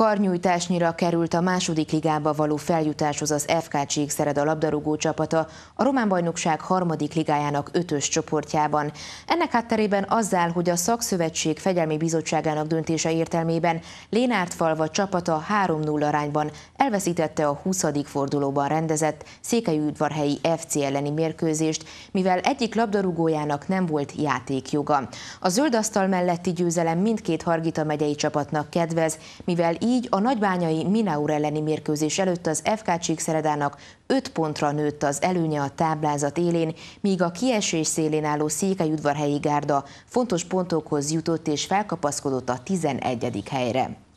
Karnyújtásnyira került a második ligába való feljutáshoz az FK Csíkszered a labdarúgó csapata a Román Bajnokság harmadik ligájának ötös csoportjában. Ennek hátterében azzal, hogy a Szakszövetség Fegyelmi Bizottságának döntése értelmében Falva csapata 3-0 arányban elveszítette a 20. fordulóban rendezett székelyűdvarhelyi FC elleni mérkőzést, mivel egyik labdarúgójának nem volt játékjoga. A asztal melletti győzelem mindkét Hargita megyei csapatnak kedvez, mivel így így a nagybányai Minaur elleni mérkőzés előtt az FK Csíkszeredának 5 pontra nőtt az előnye a táblázat élén, míg a kiesés szélén álló Székelyudvarhelyi Gárda fontos pontokhoz jutott és felkapaszkodott a 11. helyre.